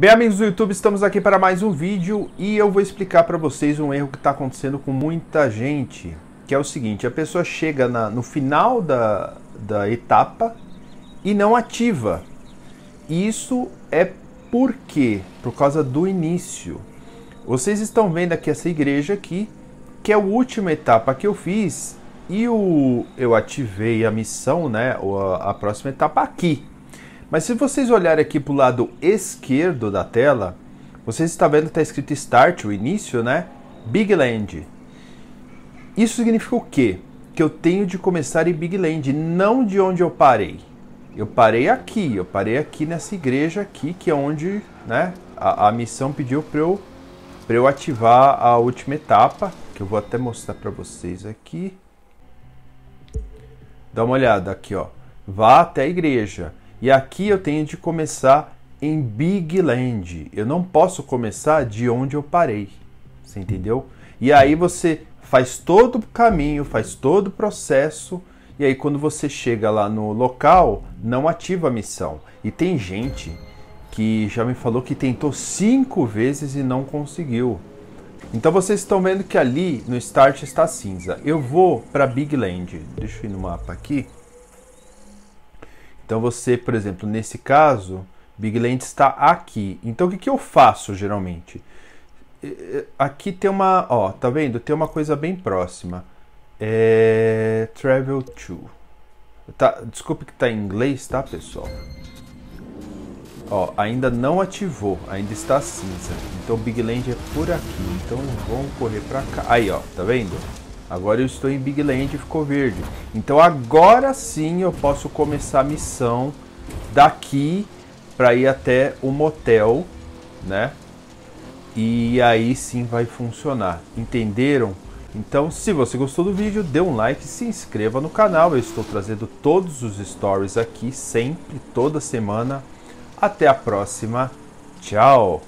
Bem, amigos do YouTube, estamos aqui para mais um vídeo e eu vou explicar para vocês um erro que está acontecendo com muita gente, que é o seguinte, a pessoa chega na, no final da, da etapa e não ativa. Isso é porque? Por causa do início. Vocês estão vendo aqui essa igreja aqui, que é a última etapa que eu fiz e o, eu ativei a missão, né, a, a próxima etapa aqui. Mas se vocês olharem aqui para o lado esquerdo da tela, vocês estão tá vendo que está escrito Start, o início, né? Big Land. Isso significa o quê? Que eu tenho de começar em Big Land, não de onde eu parei. Eu parei aqui, eu parei aqui nessa igreja aqui, que é onde né, a, a missão pediu para eu, eu ativar a última etapa, que eu vou até mostrar para vocês aqui. Dá uma olhada aqui, ó. Vá até a igreja. E aqui eu tenho de começar em Big Land. Eu não posso começar de onde eu parei. Você entendeu? E aí você faz todo o caminho, faz todo o processo. E aí quando você chega lá no local, não ativa a missão. E tem gente que já me falou que tentou cinco vezes e não conseguiu. Então vocês estão vendo que ali no start está cinza. Eu vou para Big Land. Deixa eu ir no mapa aqui. Então você, por exemplo, nesse caso, Big Lens está aqui. Então o que, que eu faço geralmente? É, é, aqui tem uma, ó, tá vendo? Tem uma coisa bem próxima. É... Travel to. Tá, desculpe que tá em inglês, tá, pessoal? Ó, ainda não ativou, ainda está cinza. Então Big Land é por aqui. Então vamos correr para cá. Aí, ó, tá vendo? Agora eu estou em Big Land e ficou verde. Então agora sim eu posso começar a missão daqui para ir até o motel, né? E aí sim vai funcionar. Entenderam? Então, se você gostou do vídeo, dê um like, se inscreva no canal. Eu estou trazendo todos os stories aqui, sempre, toda semana. Até a próxima. Tchau!